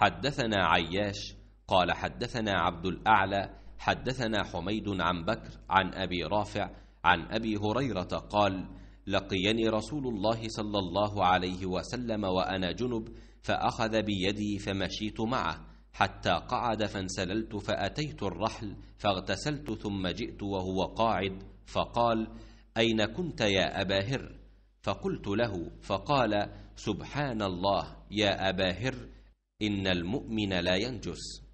حدثنا عياش قال حدثنا عبد الأعلى حدثنا حميد عن بكر عن أبي رافع عن أبي هريرة قال لقيني رسول الله صلى الله عليه وسلم وأنا جنب فأخذ بيدي فمشيت معه حتى قعد فانسللت فأتيت الرحل فاغتسلت ثم جئت وهو قاعد فقال أين كنت يا أبا هر فقلت له فقال سبحان الله يا أبا هر إن المؤمن لا ينجس